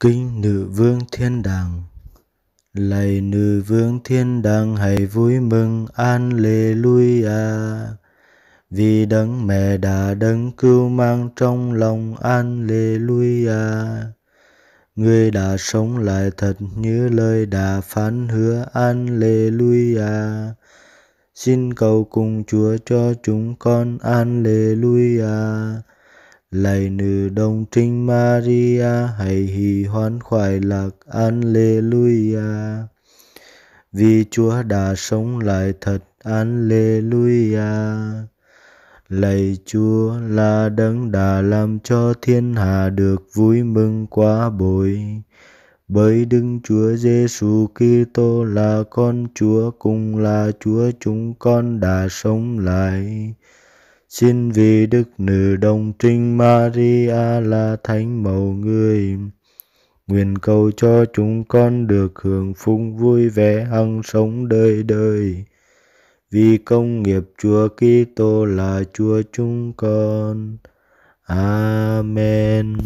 Kính nữ vương thiên đàng Lạy nữ vương thiên đàng hãy vui mừng an lê lui à Vì đấng mẹ đã đấng cứu mang trong lòng an lê lui à Người đã sống lại thật như lời đã phán hứa an lê lui à Xin cầu cùng Chúa cho chúng con an lê lui à Lạy nữ đồng trinh Maria, hãy hỷ hoan khoái lạc, Alleluia. Vì Chúa đã sống lại thật, Alleluia. Lạy Chúa là đấng đã làm cho thiên hạ được vui mừng quá bội. Bởi Đức Chúa Giêsu Kitô là con Chúa cùng là Chúa chúng con đã sống lại. Xin vì Đức Nữ Đồng Trinh Maria là Thánh Mẫu Người, nguyện cầu cho chúng con được hưởng phúc vui vẻ hằng sống đời đời. Vì công nghiệp Chúa Kitô là Chúa chúng con. Amen.